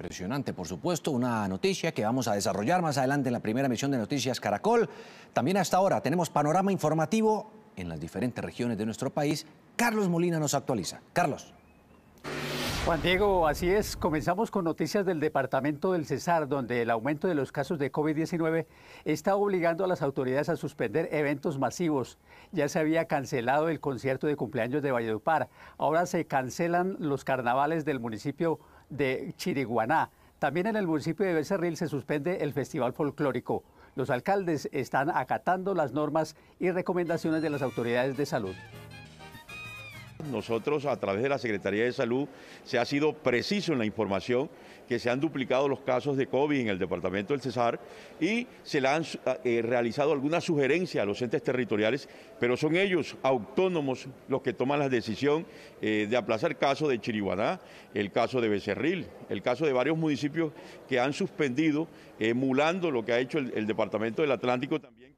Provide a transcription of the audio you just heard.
Impresionante, por supuesto, una noticia que vamos a desarrollar más adelante en la primera emisión de Noticias Caracol. También hasta ahora tenemos panorama informativo en las diferentes regiones de nuestro país. Carlos Molina nos actualiza. Carlos. Juan Diego, así es. Comenzamos con noticias del departamento del Cesar, donde el aumento de los casos de COVID-19 está obligando a las autoridades a suspender eventos masivos. Ya se había cancelado el concierto de cumpleaños de Valledupar. Ahora se cancelan los carnavales del municipio de Chiriguaná. También en el municipio de Becerril se suspende el Festival Folclórico. Los alcaldes están acatando las normas y recomendaciones de las autoridades de salud. Nosotros, a través de la Secretaría de Salud, se ha sido preciso en la información que se han duplicado los casos de COVID en el departamento del Cesar y se le han eh, realizado alguna sugerencia a los entes territoriales, pero son ellos autónomos los que toman la decisión eh, de aplazar el caso de Chiriguaná, el caso de Becerril, el caso de varios municipios que han suspendido, emulando lo que ha hecho el departamento del Atlántico también.